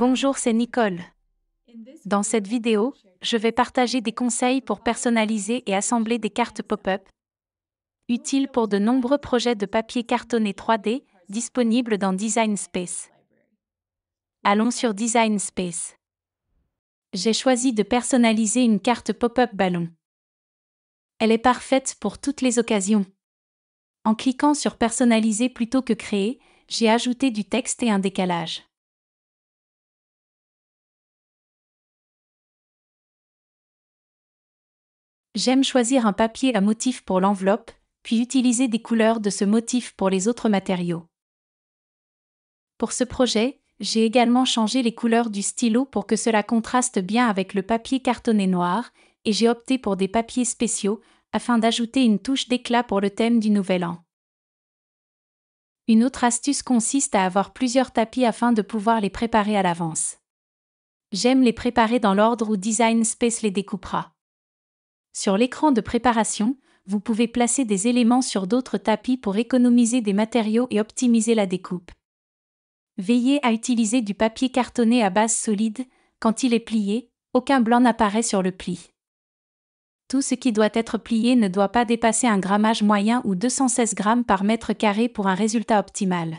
Bonjour, c'est Nicole. Dans cette vidéo, je vais partager des conseils pour personnaliser et assembler des cartes pop-up, utiles pour de nombreux projets de papier cartonné 3D disponibles dans Design Space. Allons sur Design Space. J'ai choisi de personnaliser une carte pop-up ballon. Elle est parfaite pour toutes les occasions. En cliquant sur Personnaliser plutôt que Créer, j'ai ajouté du texte et un décalage. J'aime choisir un papier à motif pour l'enveloppe, puis utiliser des couleurs de ce motif pour les autres matériaux. Pour ce projet, j'ai également changé les couleurs du stylo pour que cela contraste bien avec le papier cartonné noir, et j'ai opté pour des papiers spéciaux afin d'ajouter une touche d'éclat pour le thème du nouvel an. Une autre astuce consiste à avoir plusieurs tapis afin de pouvoir les préparer à l'avance. J'aime les préparer dans l'ordre où Design Space les découpera. Sur l'écran de préparation, vous pouvez placer des éléments sur d'autres tapis pour économiser des matériaux et optimiser la découpe. Veillez à utiliser du papier cartonné à base solide, quand il est plié, aucun blanc n'apparaît sur le pli. Tout ce qui doit être plié ne doit pas dépasser un grammage moyen ou 216 grammes par mètre carré pour un résultat optimal.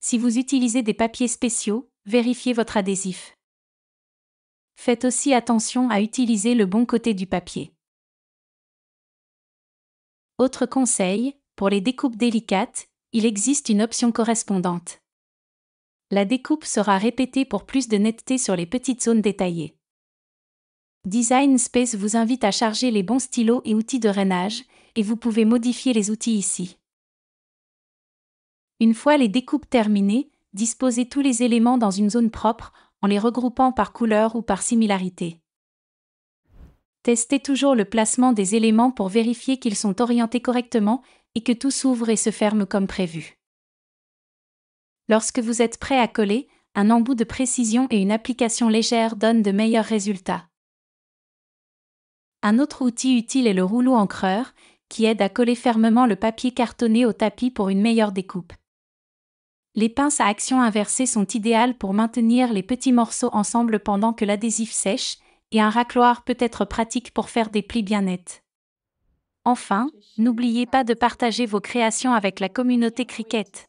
Si vous utilisez des papiers spéciaux, vérifiez votre adhésif faites aussi attention à utiliser le bon côté du papier. Autre conseil, pour les découpes délicates, il existe une option correspondante. La découpe sera répétée pour plus de netteté sur les petites zones détaillées. Design Space vous invite à charger les bons stylos et outils de rainage, et vous pouvez modifier les outils ici. Une fois les découpes terminées, disposez tous les éléments dans une zone propre en les regroupant par couleur ou par similarité. Testez toujours le placement des éléments pour vérifier qu'ils sont orientés correctement et que tout s'ouvre et se ferme comme prévu. Lorsque vous êtes prêt à coller, un embout de précision et une application légère donnent de meilleurs résultats. Un autre outil utile est le rouleau encreur, qui aide à coller fermement le papier cartonné au tapis pour une meilleure découpe. Les pinces à action inversée sont idéales pour maintenir les petits morceaux ensemble pendant que l'adhésif sèche, et un racloir peut être pratique pour faire des plis bien nets. Enfin, n'oubliez pas de partager vos créations avec la communauté Cricket.